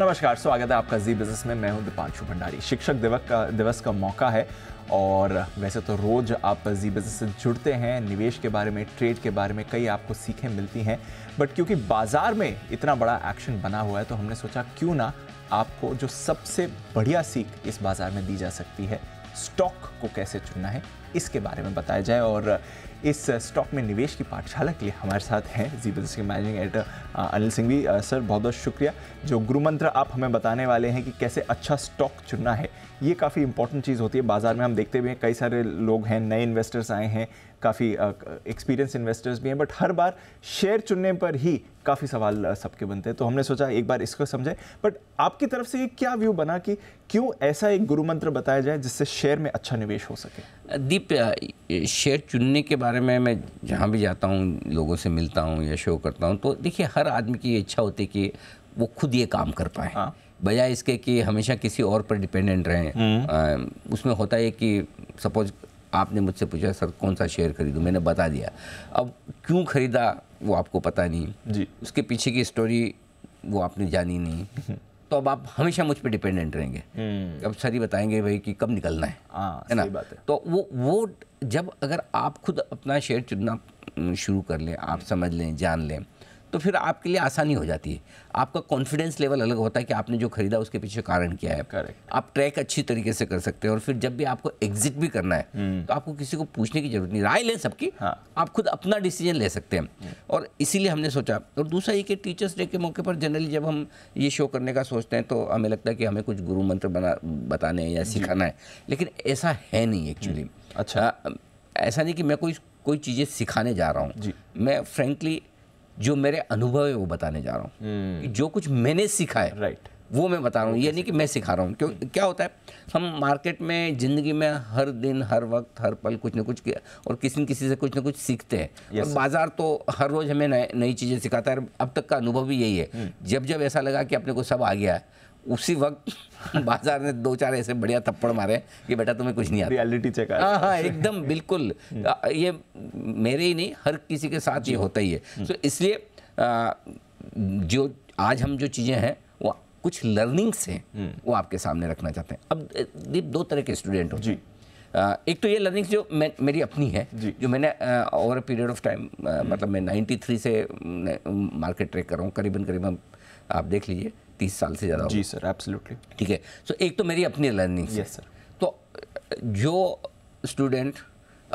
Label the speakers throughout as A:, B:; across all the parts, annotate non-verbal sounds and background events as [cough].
A: नमस्कार स्वागत है आपका जी बिजनेस में मैं हूं दीपांशु भंडारी शिक्षक दिवस का दिवस का मौका है और वैसे तो रोज़ आप जी बिजनेस से जुड़ते हैं निवेश के बारे में ट्रेड के बारे में कई आपको सीखें मिलती हैं बट क्योंकि बाज़ार में इतना बड़ा एक्शन बना हुआ है तो हमने सोचा क्यों ना आपको जो सबसे बढ़िया सीख इस बाज़ार में दी जा सकती है स्टॉक को कैसे चुनना है इसके बारे में बताया जाए और इस स्टॉक में निवेश की पाठशाला के लिए हमारे साथ हैं जी बिजनेस के मैनेजिंग एडिटर अनिल सिंह भी सर बहुत बहुत शुक्रिया जो गुरु मंत्र आप हमें बताने वाले हैं कि कैसे अच्छा स्टॉक चुनना है ये काफ़ी इंपॉर्टेंट चीज़ होती है बाज़ार में हम देखते हुए कई सारे लोग हैं नए इन्वेस्टर्स आए हैं काफ़ी एक्सपीरियंस इन्वेस्टर्स भी हैं बट हर बार शेयर चुनने पर ही काफ़ी सवाल सबके बनते हैं तो हमने सोचा एक बार इसको समझें बट आपकी तरफ से ये क्या व्यू बना कि क्यों ऐसा एक गुरु मंत्र बताया जाए जिससे शेयर में अच्छा निवेश हो सके
B: दीप शेयर चुनने के बारे में मैं जहाँ भी जाता हूँ लोगों से मिलता हूँ या शो करता हूँ तो देखिए हर आदमी की इच्छा होती है कि वो खुद ये काम कर पाए हाँ। बजाय इसके कि हमेशा किसी और पर डिपेंडेंट रहें हम्म। उसमें होता है कि सपोज आपने मुझसे पूछा सर कौन सा शेयर खरीदूँ मैंने बता दिया अब क्यों खरीदा वो आपको पता नहीं जी उसके पीछे की स्टोरी वो आपने जानी नहीं हम्म। तो अब आप हमेशा मुझ पर डिपेंडेंट रहेंगे हम्म। अब सर ही बताएंगे भाई कि कब निकलना है आ, हाँ, है ना बात है तो वो वो जब अगर आप खुद अपना शेयर चुनना शुरू कर लें आप समझ लें जान लें तो फिर आपके लिए आसानी हो जाती है आपका कॉन्फिडेंस लेवल अलग होता है कि आपने जो खरीदा उसके पीछे कारण क्या है Correct. आप ट्रैक अच्छी तरीके से कर सकते हैं और फिर जब भी आपको एग्जिट भी करना है hmm. तो आपको किसी को पूछने की जरूरत नहीं राय लें सबकी हाँ. आप खुद अपना डिसीजन ले सकते हैं hmm. और इसीलिए हमने सोचा और दूसरा ये कि टीचर्स डे के मौके पर जनरली जब हम ये शो करने का सोचते हैं तो हमें लगता है कि हमें कुछ गुरु मंत्र बना बताने हैं या सिखाना है लेकिन ऐसा है नहीं एक्चुअली हम्म। अच्छा ऐसा नहीं कि मैं कोई कोई चीज़ें सिखाने जा रहा हूँ मैं फ्रेंकली जो मेरे अनुभव है वो बताने जा रहा हूँ hmm. जो कुछ मैंने सीखा है राइट right. वो मैं बता रहा हूँ यानी कि मैं सिखा रहा हूँ क्यों क्या होता है हम मार्केट में ज़िंदगी में हर दिन हर वक्त हर पल कुछ ना कुछ किया और किसी न किसी से कुछ ना कुछ सीखते हैं yes. और बाज़ार तो हर रोज़ हमें नई चीज़ें सिखाता है अब तक का अनुभव भी यही है हम्म। जब जब ऐसा लगा कि अपने को सब आ गया है उसी वक्त [laughs] बाजार ने दो चार ऐसे बढ़िया थप्पड़ मारे कि बेटा तुम्हें कुछ नहीं आता रियलिटी चेक हाँ हाँ एकदम बिल्कुल हम्म। ये मेरे ही नहीं हर किसी के साथ ये होता ही है तो इसलिए जो आज हम जो चीज़ें हैं वो कुछ लर्निंग्स हैं हम्म। वो आपके सामने रखना चाहते हैं अब दीप दो तरह के स्टूडेंट हो जी एक तो ये लर्निंग्स जो मेरी अपनी है जो मैंने over a period of time मतलब मैं 93 से मार्केट ट्रेक कर रहा हूँ करीबन करीबन आप देख लीजिए तीस साल से ज़्यादा जी सर एब्सोल्युटली ठीक है सो एक तो मेरी अपनी लर्निंग यस सर तो जो स्टूडेंट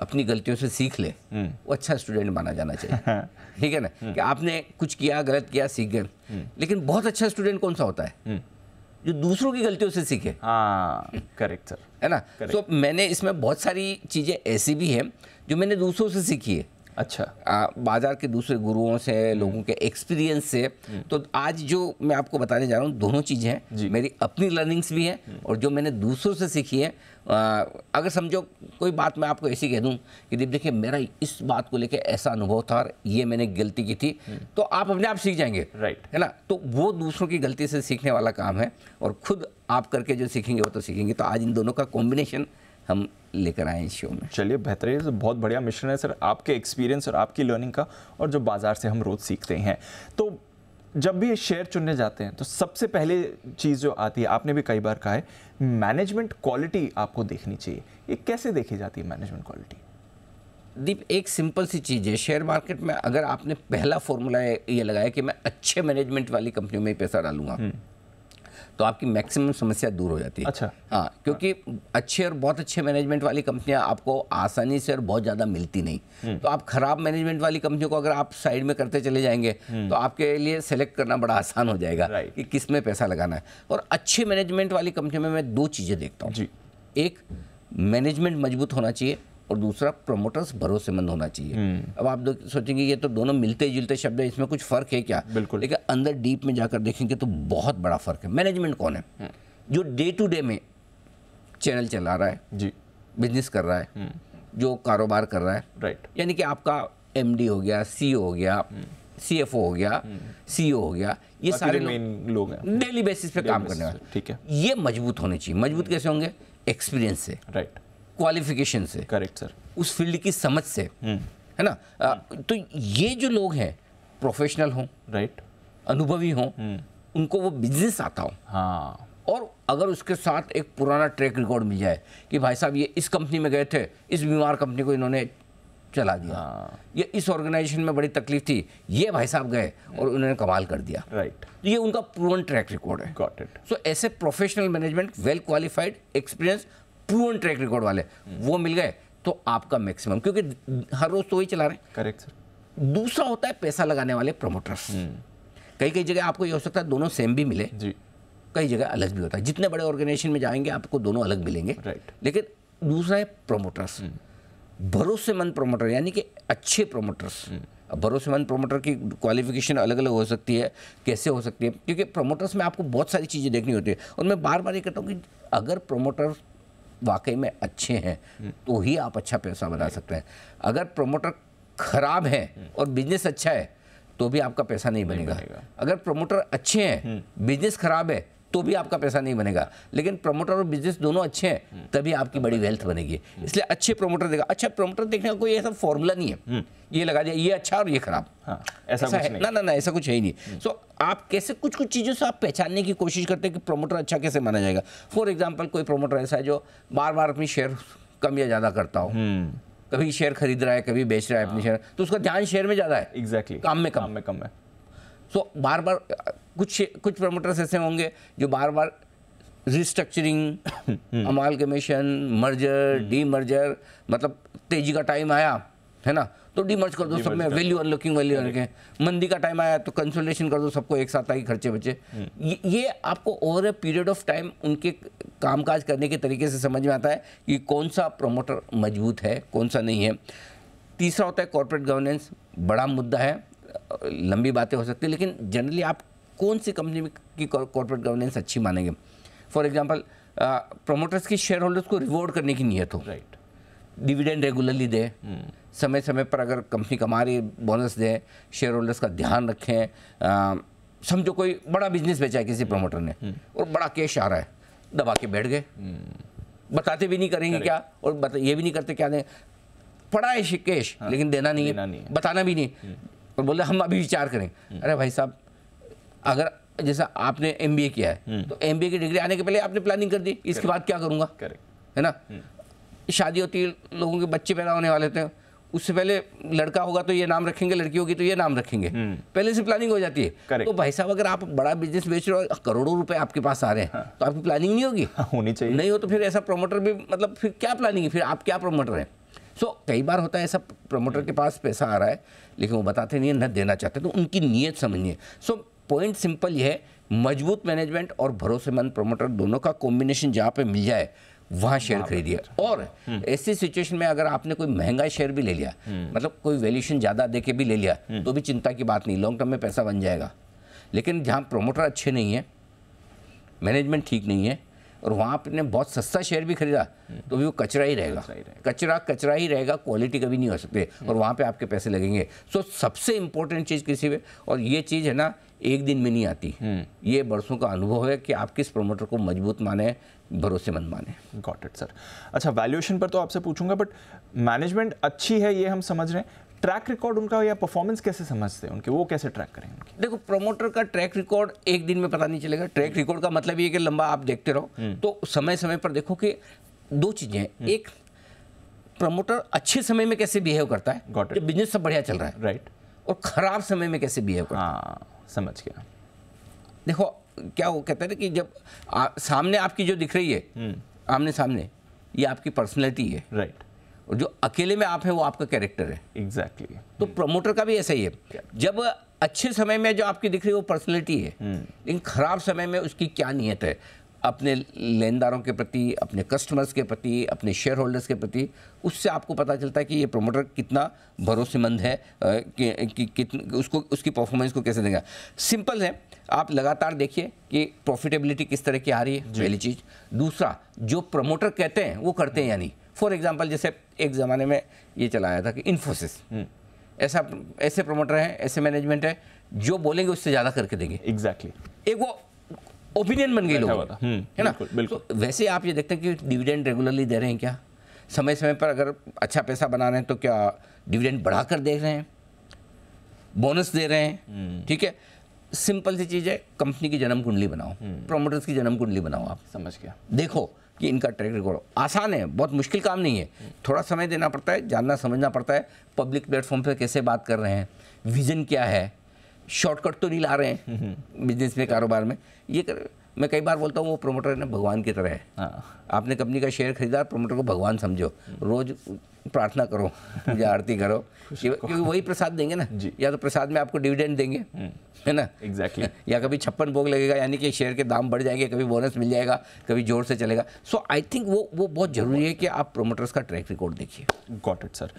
B: अपनी गलतियों से सीख ले हम्म। वो अच्छा स्टूडेंट माना जाना चाहिए [laughs] ठीक है ना हम्म। कि आपने कुछ किया गलत किया सीख गए हम्म। लेकिन बहुत अच्छा स्टूडेंट कौन सा होता है जो दूसरों की गलतियों से सीखे करेक्ट हाँ, सर है ना तो so, मैंने इसमें बहुत सारी चीज़ें ऐसी भी हैं जो मैंने दूसरों से सीखी है अच्छा आ, बाजार के दूसरे गुरुओं से हम्म। लोगों के एक्सपीरियंस से हम्म। तो आज जो मैं आपको बताने जा रहा हूँ दोनों चीज़ें हैं मेरी अपनी लर्निंग्स भी हैं हम्म। और जो मैंने दूसरों से सीखी है आ, अगर समझो कोई बात मैं आपको ऐसी कह दूँ कि दीप देखिए मेरा इस बात को लेकर ऐसा अनुभव था और ये मैंने गलती की थी तो आप अपने आप सीख जाएंगे राइट है ना तो वो दूसरों की गलती से सीखने वाला
A: काम है और खुद आप करके जो सीखेंगे वो तो सीखेंगे तो आज इन दोनों का कॉम्बिनेशन हम लेकर आए इस शो में चलिए बेहतरीन से बहुत बढ़िया मिशन है सर आपके एक्सपीरियंस और आपकी लर्निंग का और जो बाज़ार से हम रोज़ सीखते हैं तो जब भी ये शेयर चुनने जाते हैं तो सबसे पहले चीज़ जो आती है आपने भी कई बार कहा है मैनेजमेंट क्वालिटी आपको देखनी चाहिए ये कैसे देखी जाती है मैनेजमेंट क्वालिटी दीप एक सिंपल सी चीज़ है शेयर मार्केट में अगर
B: आपने पहला फॉर्मूला ये लगाया कि मैं अच्छे मैनेजमेंट वाली कंपनी में ही पैसा डालूंगा हम्म। तो आपकी मैक्सिमम समस्या दूर हो जाती है अच्छा हाँ क्योंकि अच्छे और बहुत अच्छे मैनेजमेंट वाली कंपनियां आपको आसानी से और बहुत ज़्यादा मिलती नहीं हम्म। तो आप खराब मैनेजमेंट वाली कंपनियों को अगर आप साइड में करते चले जाएंगे हम्म। तो आपके लिए सेलेक्ट करना बड़ा आसान हो जाएगा कि किस में पैसा लगाना है और अच्छे मैनेजमेंट वाली कंपनियों में मैं दो चीज़ें देखता हूँ एक मैनेजमेंट मजबूत होना चाहिए और दूसरा प्रमोटर्स भरोसेमंद होना चाहिए हम्म। अब आप सोचेंगे ये तो दोनों मिलते जुलते शब्द है इसमें कुछ फ़र्क है क्या बिल्कुल लेकिन अंदर डीप में जाकर देखेंगे तो बहुत बड़ा फ़र्क है मैनेजमेंट कौन है हम्म। जो डे टू डे में चैनल चला रहा है जी बिजनेस कर रहा है हम्म। जो कारोबार कर रहा है राइट यानी कि आपका एम हो गया सी e हो गया सी हो गया सी e हो गया ये सारे लोग, डेली बेसिस पे काम करने वाले ठीक है ये मजबूत होने चाहिए मजबूत कैसे होंगे एक्सपीरियंस से राइट क्वालिफिकेशन से करेक्ट सर उस फील्ड की समझ से हम्म। है ना तो ये जो लोग हैं प्रोफेशनल हों राइट अनुभवी हों हम्म। उनको वो बिजनेस आता हो हाँ और अगर उसके साथ एक पुराना ट्रैक रिकॉर्ड मिल जाए कि भाई साहब ये इस कंपनी में गए थे इस बीमार कंपनी को इन्होंने चला दिया हाँ। ये इस ऑर्गेनाइजेशन में बड़ी तकलीफ थी ये भाई साहब गए और हम्म। उन्होंने कमाल कर दिया राइट तो ये उनका पुरान ट्रैक रिकॉर्ड है गॉट इट सो ऐसे professional management well qualified experience proven track record वाले वो मिल गए तो आपका मैक्सिमम क्योंकि हर रोज तो वही चला रहे हैं करेक्ट सर दूसरा होता है पैसा लगाने वाले प्रमोटर्स हम्म। कई कई जगह आपको ये हो सकता है दोनों सेम भी मिले जी कई जगह अलग भी होता है जितने बड़े ऑर्गेनाइजेशन में जाएंगे आपको दोनों अलग मिलेंगे राइट लेकिन दूसरा है प्रमोटर्स हम्म। भरोसेमंद प्रमोटर यानी कि अच्छे प्रमोटर्स हम्म। भरोसेमंद प्रमोटर की क्वालिफिकेशन अलग अलग हो सकती है कैसे हो सकती है क्योंकि प्रमोटर्स में आपको बहुत सारी चीज़ें देखनी होती है और मैं बार बार ये कहता हूँ कि अगर प्रमोटर वाकई में अच्छे हैं हम्म। तो ही आप अच्छा पैसा बना सकते हैं अगर प्रोमोटर खराब है हम्म। और बिजनेस अच्छा है तो भी आपका पैसा नहीं बनेगा अगर प्रोमोटर अच्छे हैं बिजनेस हम्म। खराब है तो भी आपका पैसा नहीं बनेगा लेकिन प्रमोटर और बिजनेस दोनों अच्छे हैं हम्म। तभी आपकी बड़ी वेल्थ बनेगी हम्म। इसलिए अच्छे प्रमोटर देखा अच्छा प्रमोटर देखने का कोई ऐसा फॉर्मूला नहीं है हम्म। ये लगा दिया ये अच्छा और ये खराब हाँ, ऐसा, हाँ, ना ना ना ऐसा कुछ है ही नहीं सो so, आप कैसे कुछ कुछ चीज़ों से आप पहचानने की कोशिश करते हैं कि प्रोमोटर अच्छा कैसे माना जाएगा फॉर एग्जाम्पल कोई प्रोमोटर ऐसा है जो बार बार अपनी शेयर कम या ज़्यादा करता हो कभी शेयर खरीद रहा है कभी बेच रहा है अपनी शेयर हाँ। तो उसका ध्यान शेयर में ज़्यादा है एग्जैक्टली काम में कम में कम है सो बार बार कुछ कुछ प्रमोटर्स ऐसे होंगे जो बार बार restructuring amalgamation merger demerger मतलब तेजी का टाइम आया है ना तो डी मर्ज कर दो सब में वैल्यू अनलॉकिंग वैल्यू अनलॉकिंग मंदी का टाइम आया तो कंसल्टेशन कर दो सबको एक साथ आई खर्चे बचे हम्म। ये, ये आपको over a period of time उनके कामकाज करने के तरीके से समझ में आता है कि कौन सा प्रमोटर मजबूत है कौन सा नहीं है तीसरा होता है कॉरपोरेट गवर्नेंस बड़ा मुद्दा है लंबी बातें हो सकती है लेकिन जनरली आप कौन सी कंपनी की कॉरपोरेट गवर्नेंस अच्छी मानेंगे फॉर एग्जाम्पल प्रमोटर्स की शेयर होल्डर्स को रिवॉर्ड करने की नीयत हो राइट right. डिविडेंड रेगुलरली दें hmm. समय समय पर अगर कंपनी कमा रही बोनस दें शेयर होल्डर्स का ध्यान रखें समझो कोई बड़ा बिजनेस बेचा है किसी प्रमोटर hmm. ने hmm. और बड़ा कैश आ रहा है दबा के बैठ गए बताते भी नहीं करेंगे क्या और बता ये भी नहीं करते क्या दें पड़ा है कैश हाँ, लेकिन देना नहीं, देना नहीं है बताना भी नहीं और तो बोले हम अभी विचार करें हम्म। अरे भाई साहब अगर जैसा आपने एम किया है हम्म। तो एम की डिग्री आने के पहले आपने प्लानिंग कर दी इसके बाद क्या करूँगा है ना हम्म। शादी होती है लोगों के बच्चे पैदा होने वाले थे उससे पहले लड़का होगा तो ये नाम रखेंगे लड़की होगी तो ये नाम रखेंगे पहले से प्लानिंग हो जाती है Correct. तो भाई साहब अगर आप बड़ा बिजनेस बेच रहे हो करोड़ों रुपए आपके पास आ रहे हैं हाँ। तो आपकी प्लानिंग नहीं होगी हाँ, होनी चाहिए नहीं हो तो फिर ऐसा प्रोमोटर भी मतलब फिर क्या प्लानिंग है फिर आप क्या प्रोमोटर हैं सो so, कई बार होता है ऐसा प्रमोटर के पास पैसा आ रहा है लेकिन वो बताते नहीं है न देना चाहते तो उनकी नीयत समझिए सो पॉइंट सिंपल ये है मजबूत मैनेजमेंट और भरोसेमंद प्रमोटर दोनों का कॉम्बिनेशन जहाँ पे मिल जाए वहाँ शेयर खरीदिए और हम्म। ऐसी सिचुएशन में अगर आपने कोई महंगा शेयर भी ले लिया हम्म। मतलब कोई वैल्यूशन ज़्यादा दे के भी ले लिया हम्म। तो भी चिंता की बात नहीं लॉन्ग टर्म में पैसा बन जाएगा लेकिन जहाँ प्रोमोटर अच्छे नहीं है मैनेजमेंट ठीक नहीं है और वहाँ आपने बहुत सस्ता शेयर भी खरीदा तो भी वो कचरा ही रहेगा कचरा कचरा ही रहेगा क्वालिटी कभी नहीं हो सकती हम्म। और वहाँ पर आपके पैसे लगेंगे सो सबसे इम्पोर्टेंट चीज़ किसी में और ये चीज़ है ना एक दिन में नहीं आती हम्म। ये बरसों का अनुभव है कि
A: आप किस प्रमोटर को मजबूत माने भरोसेमंद माने गॉट इट सर अच्छा वैल्यूएशन पर तो आपसे पूछूंगा बट मैनेजमेंट अच्छी है ये हम समझ रहे हैं ट्रैक रिकॉर्ड उनका या परफॉर्मेंस कैसे समझते हैं उनके वो कैसे ट्रैक करें उनके
B: देखो प्रमोटर का ट्रैक रिकॉर्ड एक दिन में पता नहीं चलेगा ट्रैक हम्म। रिकॉर्ड का मतलब ये कि लंबा आप देखते रहो हम्म। तो समय समय पर देखो कि दो चीज़ें हैं हम्म। एक प्रमोटर अच्छे समय में कैसे बिहेव करता है बिजनेस सब बढ़िया चल रहा है राइट और ख़राब समय में कैसे बिहेव करता है हाँ, समझ गया देखो क्या वो कहते हैं कि जब आ, सामने आपकी जो दिख रही है आमने सामने ये आपकी पर्सनैलिटी है राइट और जो अकेले में आप हैं वो आपका कैरेक्टर है एग्जैक्टली exactly. तो प्रमोटर hmm. का भी ऐसा ही है जब अच्छे समय में जो आपकी दिख रही है वो पर्सनैलिटी है hmm. लेकिन ख़राब समय में उसकी क्या नीयत है अपने लेनदारों के प्रति अपने कस्टमर्स के प्रति अपने शेयर होल्डर्स के प्रति उससे आपको पता चलता है कि ये प्रमोटर कितना भरोसेमंद है कि, कि, कि उसको उसकी परफॉर्मेंस को कैसे देगा सिंपल है आप लगातार देखिए कि प्रॉफिटेबिलिटी किस तरह की आ रही है पहली चीज़ दूसरा जो प्रमोटर कहते हैं वो करते हैं यानी फॉर एग्जाम्पल जैसे एक ज़माने में ये चलाया था कि इन्फोसिस हम्म। ऐसा ऐसे प्रमोटर हैं ऐसे मैनेजमेंट है जो बोलेंगे उससे ज़्यादा करके देंगे एग्जैक्टली exactly. एक वो ओपिनियन बन गई लोगों
A: का हम्म, है ना बिल्कुल
B: तो वैसे आप ये देखते हैं कि डिविडेंड रेगुलरली दे रहे हैं क्या समय समय पर अगर अच्छा पैसा बना रहे हैं तो क्या डिविडेंड बढ़ा कर दे रहे हैं बोनस दे रहे हैं हम्म। ठीक है सिंपल सी चीज़ है कंपनी की जन्म कुंडली बनाओ प्रोमोटर्स की जन्म कुंडली बनाओ आप समझ गया देखो कि इनका ट्रैक रिकॉर्ड आसान है बहुत मुश्किल काम नहीं है थोड़ा समय देना पड़ता है जानना समझना पड़ता है पब्लिक प्लेटफॉर्म पर कैसे बात कर रहे हैं विज़न क्या है शॉर्टकट तो नहीं ला रहे हैं बिजनेस [laughs] में कारोबार में ये कर मैं कई बार बोलता हूँ वो प्रोमोटर ना भगवान की तरह है हाँ। आपने कंपनी का शेयर खरीदा प्रोमोटर को भगवान समझो रोज़ प्रार्थना करो या आरती करो क्योंकि वही प्रसाद देंगे ना या तो प्रसाद में आपको डिविडेंड देंगे हम्म। है ना एग्जैक्टली exactly. या कभी छप्पन भोग लगेगा यानी कि शेयर के दाम बढ़ जाएंगे कभी बोनस मिल जाएगा कभी जोर से चलेगा सो आई थिंक वो वो बहुत जरूरी है कि आप प्रोमोटर्स का
A: ट्रैक रिकॉर्ड देखिए गॉट इट सर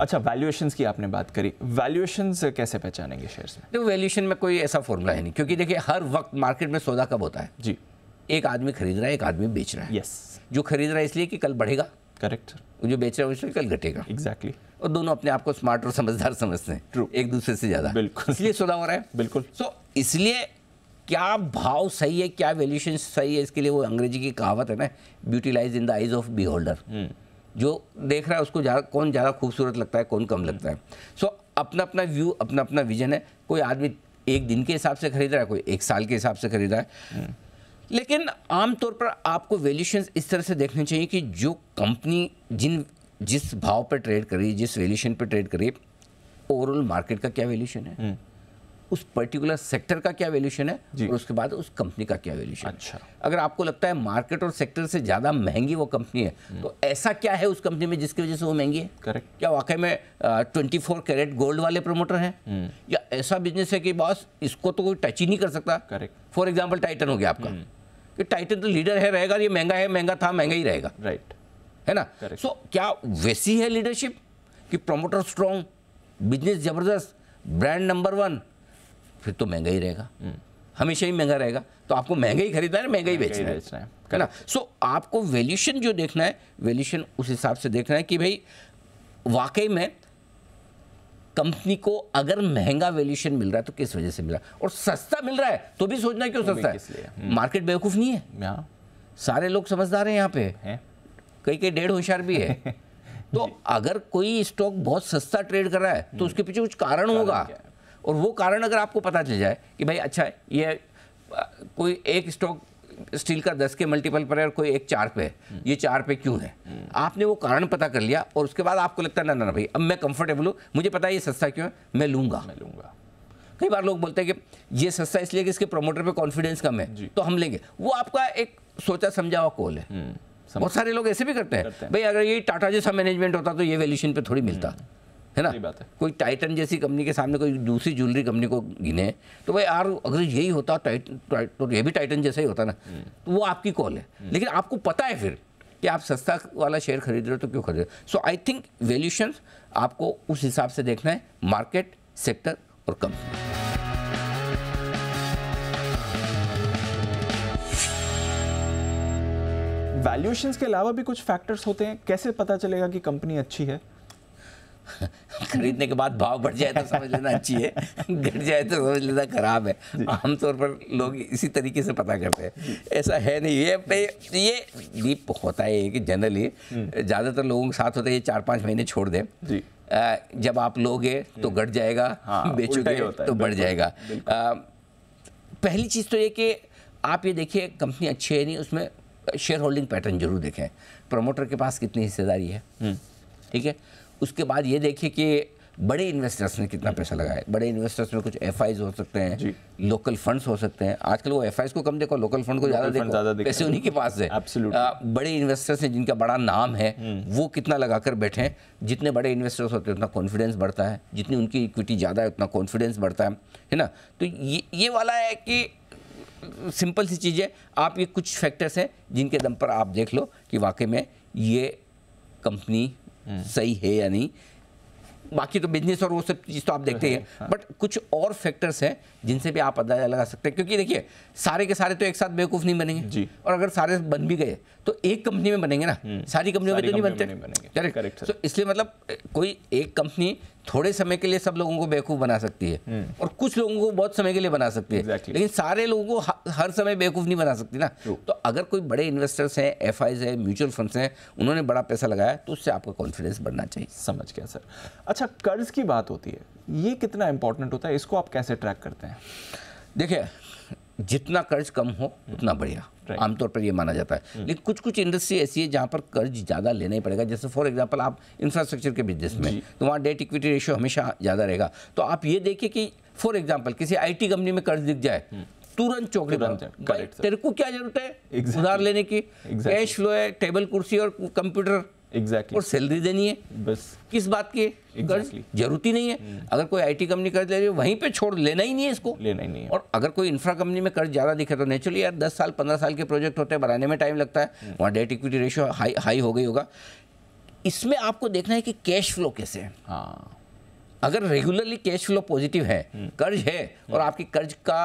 A: अच्छा वैल्यूएशंस की आपने बात करी वैल्यूएशंस कैसे पहचानेंगे शेयर्स में देखो वैल्यूएशन में कोई ऐसा फॉर्मूला है नहीं क्योंकि देखिए हर वक्त मार्केट में सौदा कब होता है जी
B: एक आदमी खरीद रहा है एक आदमी बेच रहा है यस जो खरीद रहा है इसलिए कि कल बढ़ेगा करेक्ट जो बेच रहा है उसमें कल घटेगा एग्जैक्टली exactly. और दोनों अपने आप को स्मार्ट और समझदार समझते हैं ट्रू एक दूसरे से ज़्यादा बिल्कुल इसलिए सौदा हो रहा है बिल्कुल सो so, इसलिए क्या भाव सही है क्या वैल्यूशन सही है इसके लिए वो अंग्रेजी की कहावत है ना beauty lies in the eyes of beholder जो देख रहा है उसको ज़्यादा कौन ज़्यादा खूबसूरत लगता है कौन कम लगता है सो so, अपना अपना व्यू अपना अपना विजन है कोई आदमी एक दिन के हिसाब से खरीद रहा है कोई एक साल के हिसाब से खरीद रहा है हम्म। लेकिन आमतौर पर आपको वैल्यूशन इस तरह से देखने चाहिए कि जो कंपनी जिन जिस भाव पर ट्रेड करी जिस वैल्यूशन पर ट्रेड करी ओवरऑल मार्केट का क्या वैल्यूशन है हम्म। उस पर्टिकुलर सेक्टर का क्या वैल्यूशन है और उसके बाद उस कंपनी का क्या वैल्यूशन अच्छा अगर आपको लगता है मार्केट और सेक्टर से ज़्यादा महंगी वो कंपनी है हम्म। तो ऐसा क्या है उस कंपनी में जिसकी वजह से वो महंगी है करेक्ट क्या वाकई में ट्वेंटी फोर कैरेट गोल्ड वाले प्रमोटर हैं हम्म। या ऐसा बिजनेस है कि बॉस इसको तो कोई टच ही नहीं कर सकता करेक्ट फॉर एग्जाम्पल टाइटन हो गया आपका हम्म। कि टाइटन तो लीडर है रहेगा ये महंगा है महंगा था महंगा ही रहेगा राइट है ना सो so, क्या वैसी है लीडरशिप कि प्रमोटर स्ट्रॉन्ग बिजनेस जबरदस्त ब्रांड नंबर वन फिर तो महंगा ही रहेगा हम्म। हमेशा ही महंगा रहेगा तो आपको महंगा ही खरीदना है महंगा ही बेचना है है ना सो आपको वैल्यूशन जो देखना है वैल्यूशन उस हिसाब से देखना है कि भाई वाकई में कंपनी को अगर महंगा वैल्यूशन मिल रहा है तो किस वजह से मिल रहा है और सस्ता मिल रहा है तो भी सोचना क्यों तो सस्ता है मार्केट हम्म। बेवकूफ़ नहीं है सारे लोग समझदार हैं यहाँ पे है? कई कई डेढ़ होशियार भी है [laughs] तो अगर कोई स्टॉक बहुत सस्ता ट्रेड कर रहा है तो हम्म। उसके पीछे कुछ कारण होगा और वो कारण अगर आपको पता चल जाए कि भाई अच्छा ये कोई एक स्टॉक स्टील का दस के मल्टीपल पर है और कोई एक चार पे है हम्म। ये चार पे क्यों है हम्म। आपने वो कारण पता कर लिया और उसके बाद आपको लगता है ना ना ना भाई अब मैं कंफर्टेबल हूँ मुझे पता है ये सस्ता क्यों है मैं लूँगा मैं लूँगा कई बार लोग बोलते हैं कि ये सस्ता इसलिए कि इसके प्रमोटर पे कॉन्फिडेंस कम है तो हम लेंगे वो आपका एक सोचा समझा हुआ कॉल है हम्म, बहुत सारे लोग ऐसे भी करते हैं भाई अगर ये टाटा जैसा मैनेजमेंट होता तो ये वैल्यूशन पर थोड़ी मिलता है ना बात है कोई टाइटन जैसी कंपनी के सामने कोई दूसरी ज्वेलरी कंपनी को गिने तो भाई यार अगर यही होता टाइटन तो ये भी टाइटन जैसा ही होता ना हम्म। तो वो आपकी कॉल है हम्म। लेकिन आपको पता है फिर कि आप सस्ता वाला शेयर खरीद रहे हो तो क्यों खरीद रहे हो सो आई थिंक वैल्यूशन आपको उस हिसाब से देखना है मार्केट सेक्टर और कंपनी
A: वैल्यूशन के अलावा भी कुछ फैक्टर्स होते हैं कैसे पता चलेगा कि कंपनी अच्छी है
B: [laughs] खरीदने के बाद भाव बढ़ जाए तो समझ लेना अच्छी है [laughs] घट जाए तो समझ लेना ख़राब है आमतौर पर लोग इसी तरीके से पता करते हैं ऐसा है नहीं ये ये दीप होता है कि जनरली हम्म। ज़्यादातर लोगों के साथ होता है ये चार पाँच महीने छोड़ दें जब आप लोगे तो हम्म। घट जाएगा हाँ, [laughs] बेचोगे तो बढ़ जाएगा पहली चीज़ तो ये कि आप ये देखिए कंपनी अच्छी है नहीं उसमें शेयर होल्डिंग पैटर्न जरूर देखें प्रमोटर के पास कितनी हिस्सेदारी है हम्म। ठीक है उसके बाद ये देखिए कि बड़े इन्वेस्टर्स ने कितना पैसा लगाया बड़े इन्वेस्टर्स में कुछ एफ हो सकते हैं लोकल फंड्स हो सकते हैं आजकल वो एफ को कम देखो लोकल फंड को ज़्यादा देखो पैसे उन्हीं के पास है
A: आ,
B: बड़े इन्वेस्टर्स हैं जिनका बड़ा नाम है हम्म। वो कितना लगाकर बैठे हैं जितने बड़े इन्वेस्टर्स होते हैं उतना कॉन्फिडेंस बढ़ता है जितनी उनकी इक्विटी ज़्यादा है उतना कॉन्फिडेंस बढ़ता है है ना तो ये ये वाला है कि सिंपल सी चीज़ है आप ये कुछ फैक्टर्स हैं जिनके दम पर आप देख लो कि वाकई में ये कंपनी सही है या नहीं बाकी तो बिजनेस और वो सब चीज़ तो आप देखते ही हैं बट हाँ। कुछ और फैक्टर्स हैं जिनसे भी आप अंदाजा लगा सकते हैं क्योंकि देखिए सारे के सारे तो एक साथ बेवकूफ़ नहीं बनेंगे जी और अगर सारे बन भी गए तो एक कंपनी में बनेंगे ना हम्म। सारी कंपनियों में तो नहीं बनते करेक्ट करेक्ट तो इसलिए मतलब कोई एक कंपनी थोड़े समय के लिए सब लोगों को बेवकूफ़ बना सकती है हम्म। और कुछ लोगों को बहुत समय के लिए बना सकती है exactly. लेकिन सारे लोगों को हर समय बेवकूफ़ नहीं बना सकती ना तो अगर कोई बड़े इन्वेस्टर्स हैं एफ है म्यूचुअल फंड्स हैं उन्होंने बड़ा पैसा लगाया तो उससे आपका
A: कॉन्फिडेंस बढ़ना चाहिए समझ गया सर अच्छा कर्ज की बात होती है ये कितना इंपॉर्टेंट होता है इसको आप कैसे ट्रैक करते हैं देखिए जितना कर्ज कम हो उतना
B: बढ़िया आमतौर पर ये माना जाता है hmm. लेकिन कुछ कुछ इंडस्ट्री ऐसी है जहाँ पर कर्ज ज़्यादा लेना ही पड़ेगा जैसे फॉर एग्जांपल आप इंफ्रास्ट्रक्चर के बिजनेस में तो वहाँ डेट इक्विटी रेशियो हमेशा ज़्यादा रहेगा तो आप ये देखिए कि फॉर एग्जाम्पल किसी आईटी कंपनी में कर्ज दिख जाए hmm. तुरंत चौकड़ी बन तेरे को क्या जरूरत है उधार लेने की कैश फ्लो है टेबल कुर्सी और कंप्यूटर एग्जैक्टली और सैलरी देनी है बस किस बात की एग्जैक्टली जरूरत ही नहीं है हम्म। अगर कोई आईटी कंपनी कर्ज ले रही है वहीं पे छोड़ लेना ही नहीं है इसको लेना ही नहीं है और अगर कोई इंफ्रा कंपनी में कर्ज ज़्यादा दिखे तो नेचुरली यार 10 साल 15 साल के प्रोजेक्ट होते हैं बनाने में टाइम लगता है हम्म। वहाँ debt equity ratio high high हो गई होगा इसमें आपको देखना है कि कैश फ्लो कैसे है हाँ अगर रेगुलरली कैश फ्लो पॉजिटिव है हम्म। कर्ज है और आपकी कर्ज का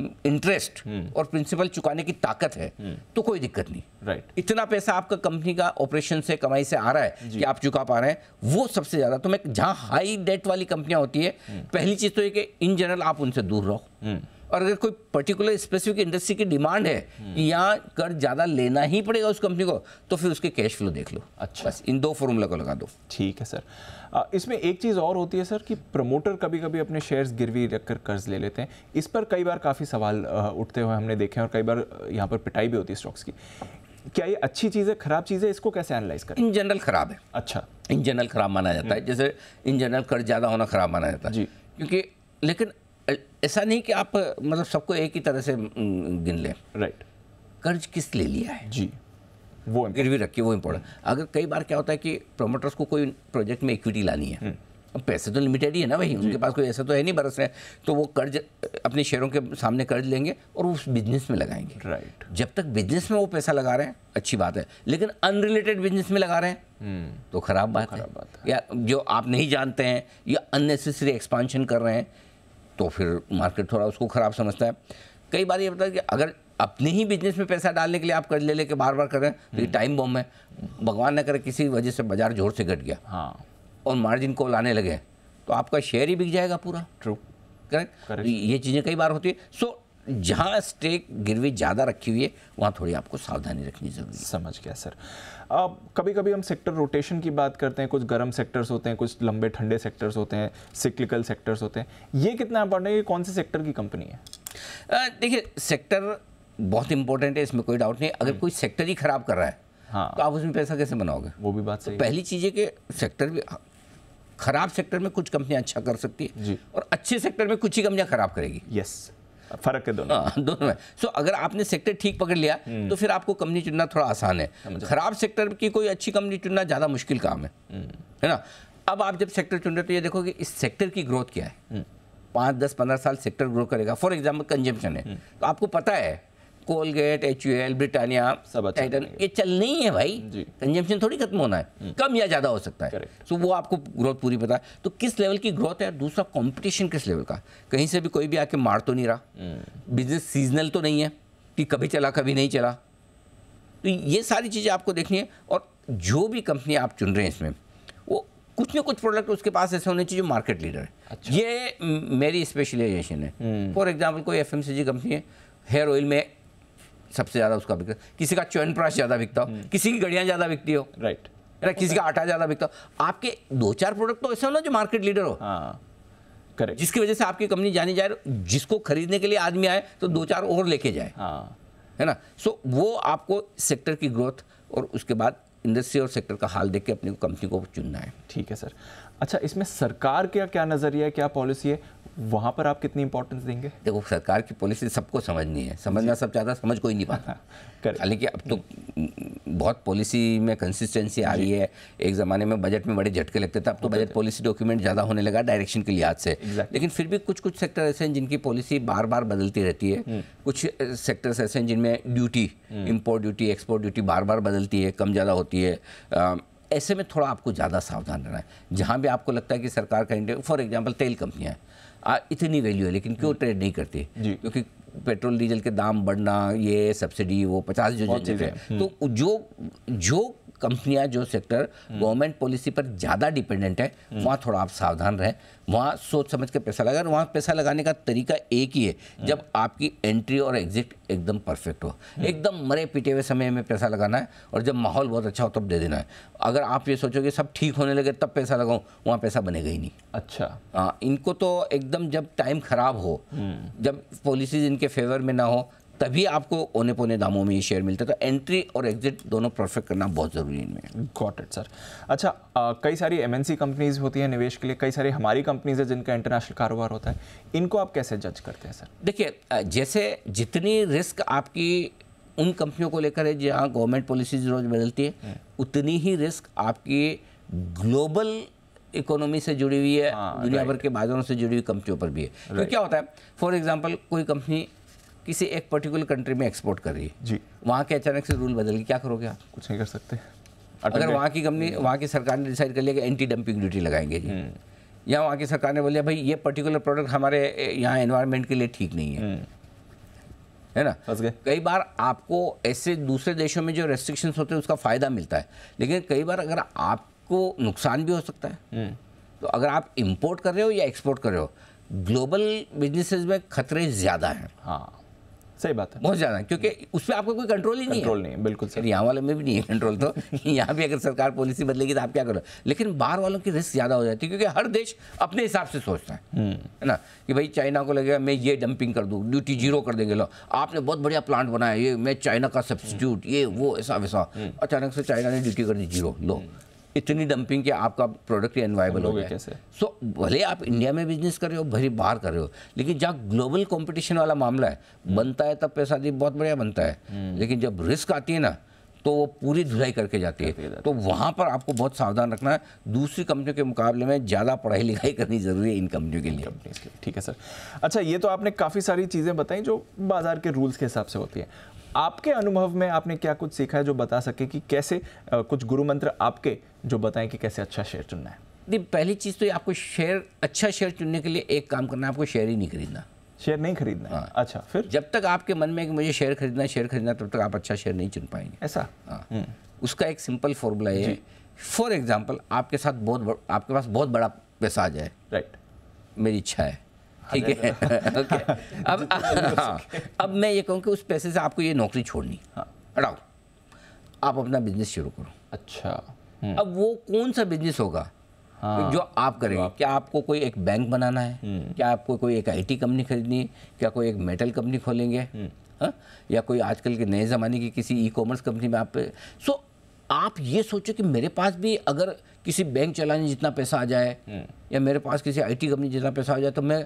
B: इंटरेस्ट hmm. और प्रिंसिपल चुकाने की ताकत है hmm. तो कोई दिक्कत नहीं राइट इतना पैसा आपका कंपनी का ऑपरेशन से कमाई से आ रहा है कि आप चुका पा रहे हैं वो सबसे ज़्यादा तो मैं जहां हाई डेट वाली कंपनियां होती है hmm. पहली चीज़ तो ये कि इन जनरल आप उनसे दूर रहो और अगर कोई पर्टिकुलर स्पेसिफिक इंडस्ट्री की डिमांड है कि हम्म। यहाँ कर ज़्यादा लेना ही पड़ेगा उस कंपनी को तो फिर उसके कैश फ्लो देख लो अच्छा बस इन दो
A: फॉर्मूला को लगा दो ठीक है सर इसमें एक चीज़ और होती है सर कि प्रमोटर कभी कभी अपने शेयर्स गिरवी रखकर कर्ज ले लेते हैं इस पर कई बार काफ़ी सवाल उठते हुए हमने देखे हैं और कई बार यहाँ पर पिटाई भी होती है स्टॉक्स की क्या ये अच्छी चीज़ है खराब चीज़ है इसको कैसे एनालाइज करें इन जनरल खराब है अच्छा इन जनरल खराब माना जाता है हम्म। जैसे इन जनरल कर्ज ज़्यादा होना खराब माना जाता है जी क्योंकि
B: लेकिन ऐसा नहीं कि आप मतलब सबको एक ही तरह से गिन लें राइट कर्ज किस ले लिया है जी वो गिरवी रखिए वो इम्पोर्टेंट अगर कई बार क्या होता है कि प्रोमोटर्स को कोई प्रोजेक्ट में इक्विटी लानी है हम्म। अब पैसे तो लिमिटेड ही है ना वही उनके पास कोई ऐसा तो है नहीं बरस रहे तो वो कर्ज अपने शेयरों के सामने कर्ज लेंगे और उस बिजनेस में लगाएंगे राइट right. जब तक बिजनेस में वो पैसा लगा रहे हैं अच्छी बात है लेकिन अनरिलेटेड बिजनेस में लगा रहे हैं हम्म। तो खराब तो बात, तो खराब है। बात है या जो आप नहीं जानते हैं या अननेसेसरी एक्सपांशन कर रहे हैं तो फिर मार्केट थोड़ा उसको ख़राब समझता है कई बार ये है कि अगर अपने ही बिजनेस में पैसा डालने के लिए आप कर ले लेके बार बार कर रहे हैं तो ये टाइम हम्म। बॉम है भगवान न करे किसी वजह से बाजार जोर से घट गया हाँ और मार्जिन को लाने लगे तो आपका शेयर ही बिक जाएगा पूरा ट्रू करेक्ट ये चीज़ें कई बार होती है सो जहाँ स्टेक गिरवी ज़्यादा रखी हुई
A: है वहाँ थोड़ी आपको सावधानी रखनी जरूरी है समझ गया सर अब कभी कभी हम सेक्टर रोटेशन की बात करते हैं कुछ गर्म सेक्टर्स होते हैं कुछ लंबे ठंडे सेक्टर्स होते हैं सिक्लिकल सेक्टर्स होते हैं ये कितना इंपॉर्टेंट है ये कौन से सेक्टर की कंपनी है देखिए सेक्टर बहुत
B: इंपॉर्टेंट है इसमें कोई डाउट नहीं अगर हम्म। कोई सेक्टर ही ख़राब कर रहा है हाँ तो आप उसमें पैसा कैसे बनाओगे वो भी बात तो सही तो पहली चीज़ है कि सेक्टर भी हाँ, खराब सेक्टर में कुछ कंपनियां अच्छा कर सकती है और अच्छे सेक्टर में कुछ ही कंपनियां खराब करेगी यस फर्क है दोनों आ, हाँ, दोनों में सो अगर आपने सेक्टर ठीक पकड़ लिया हम्म। तो फिर आपको कंपनी चुनना थोड़ा आसान है खराब सेक्टर की कोई अच्छी कंपनी चुनना ज़्यादा मुश्किल काम है हम्म। है ना अब आप जब सेक्टर चुन रहे तो ये देखो कि इस सेक्टर की ग्रोथ क्या है हम्म। पाँच दस पंद्रह साल सेक्टर ग्रो करेगा फॉर एग्जाम्पल कंजम्पन है तो आपको पता है कोलगेट एच ब्रिटानिया सब अच्छा टाइटन ये चल नहीं है भाई कंजम्पशन थोड़ी खत्म होना है हम्म। कम या ज़्यादा हो सकता है सो so, वो आपको ग्रोथ पूरी पता है तो किस लेवल की ग्रोथ है दूसरा कॉम्पिटिशन किस लेवल का कहीं से भी कोई भी आके मार तो नहीं रहा बिजनेस हम्म। सीजनल तो नहीं है कि कभी चला कभी नहीं चला तो ये सारी चीज़ें आपको देखनी है और जो भी कंपनी आप चुन रहे हैं इसमें वो कुछ ना कुछ प्रोडक्ट उसके पास ऐसे होने चाहिए जो मार्केट लीडर है अच्छा। ये मेरी स्पेशलाइजेशन है फॉर एग्जाम्पल हम्म। कोई एफ कंपनी है हेयर ऑयल में सबसे ज़्यादा उसका बिकता किसी का प्राश ज़्यादा बिकता हो हम्म। किसी की घड़ियाँ ज़्यादा बिकती हो राइट right. किसी का आटा ज़्यादा बिकता हो आपके दो चार प्रोडक्ट तो ऐसे हो ना जो मार्केट लीडर हो हाँ करेक्ट जिसकी वजह से आपकी कंपनी जानी जाए जिसको खरीदने के लिए आदमी आए तो दो चार और लेके जाए हाँ। है ना सो वो आपको सेक्टर की ग्रोथ और उसके बाद इंडस्ट्री और सेक्टर का हाल देख के अपनी
A: कंपनी को चुनना है ठीक है सर अच्छा इसमें सरकार का क्या नज़रिया है क्या पॉलिसी है वहाँ पर आप कितनी इंपॉर्टेंस देंगे देखो सरकार की पॉलिसी सबको समझनी है समझना सब चाहता समझ कोई नहीं
B: पाता हालांकि अब तो बहुत पॉलिसी में कंसिस्टेंसी आ रही है एक ज़माने में बजट में बड़े झटके लगते थे अब तो बजट पॉलिसी डॉक्यूमेंट ज़्यादा होने लगा डायरेक्शन के लिहाज से लेकिन फिर भी कुछ कुछ सेक्टर ऐसे हैं जिनकी पॉलिसी बार बार बदलती रहती है हम्म। कुछ सेक्टर्स ऐसे हैं जिनमें duty import duty export duty बार बार बदलती है कम ज़्यादा होती है ऐसे में थोड़ा आपको ज़्यादा सावधान रहना है जहाँ भी आपको लगता है कि सरकार का इंडिया फॉर एग्जाम्पल तेल कंपनियाँ आ, इतनी वैल्यू है लेकिन क्यों ट्रेड हम्म। नहीं करते क्योंकि पेट्रोल डीजल के दाम बढ़ना ये सब्सिडी वो पचास जो चीज़ें हम्म। तो जो जो कंपनियां जो सेक्टर हम्म। गवर्नमेंट पॉलिसी पर ज़्यादा डिपेंडेंट है हम्म। वहाँ थोड़ा आप सावधान रहें वहाँ सोच समझ के पैसा लगा वहाँ पैसा लगाने का तरीका एक ही है हम्म। जब आपकी एंट्री और एग्जिट एकदम परफेक्ट हो एकदम मरे पिटे हुए समय में पैसा लगाना है और जब माहौल बहुत अच्छा हो तब दे देना है अगर आप ये सोचोगे सब ठीक होने लगे तब पैसा लगाऊँ वहाँ पैसा बनेगा ही नहीं अच्छा आ, हाँ, इनको तो एकदम जब टाइम ख़राब हो जब पॉलिसीज इनके फेवर में ना हो तभी आपको ओने पोने दामों में ये शेयर मिलते तो एंट्री और एग्जिट दोनों परफेक्ट करना बहुत ज़रूरी है इनमें गॉट इट सर
A: अच्छा आ, कई सारी एमएनसी कंपनीज होती है निवेश के लिए कई सारी हमारी कंपनीज है जिनका इंटरनेशनल कारोबार होता है इनको आप कैसे जज करते हैं सर देखिए जैसे जितनी रिस्क आपकी
B: उन कंपनियों को लेकर है जहाँ गवर्नमेंट पॉलिसीज रोज़ बदलती है हम्म। उतनी ही रिस्क आपकी ग्लोबल इकोनॉमी से जुड़ी हुई है हाँ, दुनिया भर के बाजारों से जुड़ी हुई कंपनियों पर भी है तो क्या होता है फॉर एग्जाम्पल कोई कंपनी किसी एक पर्टिकुलर कंट्री में एक्सपोर्ट कर रही है जी वहाँ के अचानक से रूल बदल गए क्या करोगे आप कुछ नहीं कर सकते अगर वहाँ की कंपनी हम्म। वहाँ की सरकार ने डिसाइड कर लिया कि एंटी डंपिंग ड्यूटी लगाएंगे जी हम्म। या वहाँ की सरकार ने बोला भाई ये पर्टिकुलर प्रोडक्ट हमारे यहाँ एनवायरमेंट के लिए ठीक नहीं है हम्म। है ना कई बार आपको ऐसे दूसरे देशों में जो रेस्ट्रिक्शंस होते हैं उसका फ़ायदा मिलता है लेकिन कई बार अगर आपको नुकसान भी हो सकता है तो अगर आप इम्पोर्ट कर रहे हो या एक्सपोर्ट कर रहे हो ग्लोबल बिजनेसेस में खतरे ज़्यादा हैं हाँ सही बात है बहुत ज़्यादा क्योंकि उस पर आपको कोई कंट्रोल ही नहीं कंट्रोल नहीं है बिल्कुल सर यहाँ वाले में भी नहीं है कंट्रोल तो [laughs] यहाँ भी अगर सरकार पॉलिसी बदलेगी तो आप क्या करो लेकिन बाहर वालों की रिस्क ज़्यादा हो जाती है क्योंकि हर देश अपने हिसाब से सोचता है हम्म। ना कि भाई चाइना को लगेगा मैं ये डंपिंग कर दूँ ड्यूटी जीरो कर देंगे लो आपने बहुत बढ़िया प्लांट बनाया ये मैं चाइना का सब्सिट्यूट ये वो ऐसा वैसा हम्म। अचानक से चाइना ने ड्यूटी कर दी जीरो लो इतनी डंपिंग के आपका प्रोडक्ट एनवायबल हो गया सो भले आप इंडिया में बिजनेस कर रहे हो भले बाहर कर रहे हो लेकिन जहाँ ग्लोबल कंपटीशन वाला मामला है hmm. बनता है तब पैसा दी बहुत बढ़िया बनता है hmm. लेकिन जब रिस्क आती है ना तो वो पूरी धुलाई करके जाती है तो वहाँ पर आपको बहुत सावधान
A: रखना है दूसरी कंपनियों के मुकाबले में ज़्यादा पढ़ाई लिखाई करनी ज़रूरी है इन कंपनियों के लिए के लिए ठीक है सर अच्छा ये तो आपने काफ़ी सारी चीज़ें बताई जो बाज़ार के रूल्स के हिसाब से होती है आपके अनुभव में आपने क्या कुछ सीखा है जो बता सके कि कैसे कुछ गुरु मंत्र आपके जो बताएं कि कैसे अच्छा शेयर चुनना है
B: दी पहली चीज़ तो आपको शेयर अच्छा शेयर चुनने के लिए एक काम करना है आपको शेयर ही नहीं खरीदना शेयर नहीं खरीदना हाँ अच्छा फिर जब तक आपके मन में कि मुझे शेयर खरीदना शेयर खरीदना तब तक आप अच्छा शेयर नहीं चुन पाएंगे
A: ऐसा हाँ हम्म।
B: उसका एक सिंपल फॉर्मूला है फॉर एग्जाम्पल आपके साथ बहुत आपके पास बहुत बड़ा पैसा आ जाए राइट मेरी इच्छा है
A: ठीक है [laughs]
B: ओके अब [laughs] [laughs] अब मैं ये कहूँ कि उस पैसे से आपको ये नौकरी छोड़नी अड़ाओ हाँ। आप अपना बिजनेस शुरू करो अच्छा हम्म। हम्म। अब वो कौन सा बिजनेस होगा हाँ, जो आप करेंगे आप... क्या आपको कोई एक बैंक बनाना है हम्म। क्या आपको कोई एक आईटी कंपनी खरीदनी है क्या कोई एक मेटल कंपनी खोलेंगे हाँ? या कोई आजकल के नए ज़माने की किसी ई कॉमर्स कंपनी में आप सो आप ये सोचो कि मेरे पास भी अगर किसी बैंक चलाने जितना पैसा आ जाए या मेरे पास किसी आईटी कंपनी जितना पैसा आ जाए तो मैं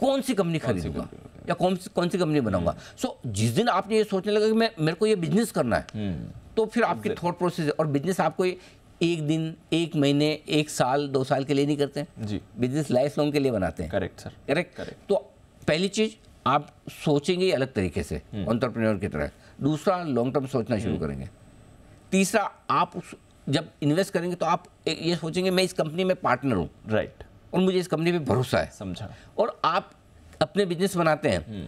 B: कौन सी कंपनी खरीदूंगा या कौन सी कौन सी कंपनी बनाऊंगा सो हम्म। जिस दिन आपने ये सोचने लगा कि मैं मेरे को ये बिजनेस करना है हम्म। तो फिर आपकी थॉट प्रोसेस और बिजनेस आपको एक दिन एक महीने एक साल दो साल के लिए नहीं करते हैं जी बिजनेस लाइफ लॉन्ग के लिए बनाते हैं करेक्ट सर करेक्ट करेक्ट तो पहली चीज़ आप सोचेंगे अलग तरीके से ऑन्टरप्रेन्योर हम्म। की तरह दूसरा लॉन्ग टर्म सोचना शुरू करेंगे तीसरा आप जब इन्वेस्ट करेंगे तो आप ये सोचेंगे मैं इस कंपनी में पार्टनर हूँ राइट right. और मुझे इस कंपनी पे भरोसा है समझा और आप अपने बिजनेस बनाते हैं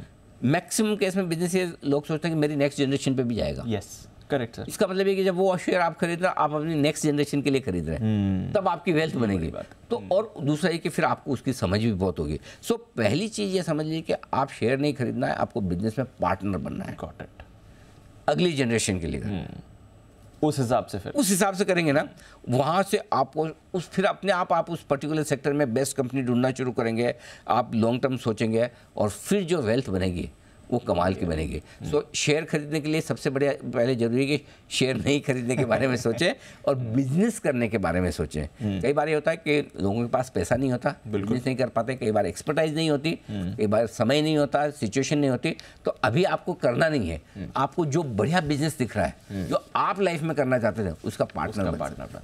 B: मैक्सिमम केस में बिजनेस ये लोग सोचते हैं कि मेरी नेक्स्ट जनरेशन पे भी जाएगा यस करेक्ट सर इसका मतलब ये कि जब वो शेयर आप खरीद रहे हैं आप अपनी नेक्स्ट जनरेशन के लिए खरीद रहे हैं हम्म। तब आपकी वेल्थ बनेगी तो हम्म। और दूसरा ये कि फिर आपको उसकी समझ भी बहुत होगी सो पहली चीज़ ये समझ लीजिए कि आप शेयर नहीं खरीदना है आपको बिजनेस में पार्टनर बनना है अगली जनरेशन के लिए हम्म। उस हिसाब से फिर उस हिसाब से करेंगे ना वहाँ से आपको उस फिर अपने आप आप उस पर्टिकुलर सेक्टर में बेस्ट कंपनी ढूंढना शुरू करेंगे आप लॉन्ग टर्म सोचेंगे और फिर जो वेल्थ बनेगी वो कमाल के बनेंगे सो शेयर खरीदने के लिए सबसे बड़े पहले जरूरी है कि शेयर नहीं खरीदने के बारे में सोचें और बिजनेस करने के बारे में सोचें हम्म। कई बार ये होता है कि लोगों के पास पैसा नहीं होता बिजनेस नहीं कर पाते कई बार एक्सपर्टाइज नहीं होती हम्म। कई बार समय नहीं होता सिचुएशन नहीं होती तो अभी आपको करना नहीं है हम्म। आपको जो बढ़िया बिजनेस दिख रहा है जो आप लाइफ में करना चाहते थे उसका पार्टनर
A: पार्टनर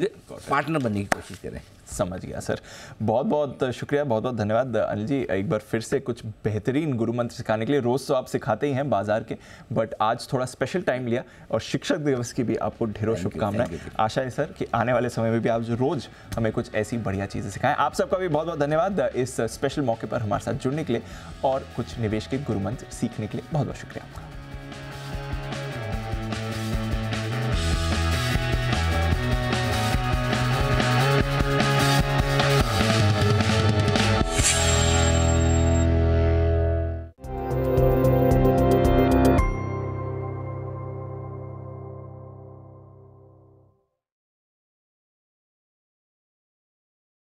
A: पार्टनर बनने की कोशिश करें समझ गया सर बहुत बहुत शुक्रिया बहुत बहुत धन्यवाद अनिल जी एक बार फिर से कुछ बेहतरीन गुरु मंत्र सिखाने के लिए रोज़ तो आप सिखाते ही हैं बाजार के बट आज थोड़ा स्पेशल टाइम लिया और शिक्षक दिवस की भी आपको ढेरों शुभकामनाएं आशा है सर कि आने वाले समय में भी आप रोज़ हमें कुछ ऐसी बढ़िया चीज़ें सिखाएं आप सबका भी बहुत बहुत धन्यवाद इस स्पेशल मौके पर हमारे साथ जुड़ने के लिए और कुछ निवेश के गुरु मंत्र सीखने के लिए बहुत बहुत शुक्रिया आपका